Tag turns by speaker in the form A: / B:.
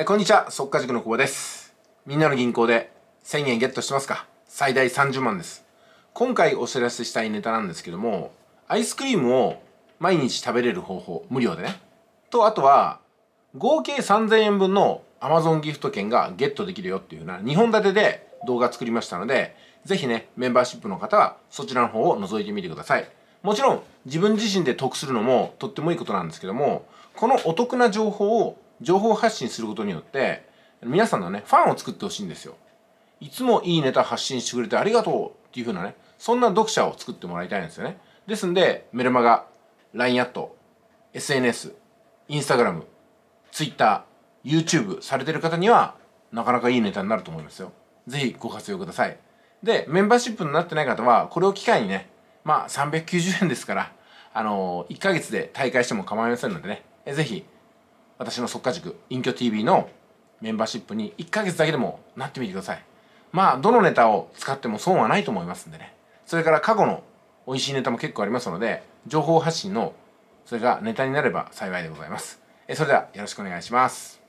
A: えこんにちは、速稼塾の久保です。みんなの銀行で1000円ゲットしてますか最大30万です。今回お知らせしたいネタなんですけども、アイスクリームを毎日食べれる方法、無料でね。と、あとは、合計3000円分の Amazon ギフト券がゲットできるよっていうふうな2本立てで動画作りましたので、ぜひね、メンバーシップの方はそちらの方を覗いてみてください。もちろん自分自身で得するのもとってもいいことなんですけども、このお得な情報を情報発信することによって皆さんのねファンを作ってほしいんですよいつもいいネタ発信してくれてありがとうっていう風なねそんな読者を作ってもらいたいんですよねですんでメルマガ LINE アット SNS Instagram、Twitter YouTube されてる方にはなかなかいいネタになると思いますよ是非ご活用くださいでメンバーシップになってない方はこれを機会にねまあ390円ですからあのー、1ヶ月で大会しても構いませんのでね是非私の即家塾隠居 TV のメンバーシップに1ヶ月だけでもなってみてくださいまあどのネタを使っても損はないと思いますんでねそれから過去の美味しいネタも結構ありますので情報発信のそれがネタになれば幸いでございますえそれではよろしくお願いします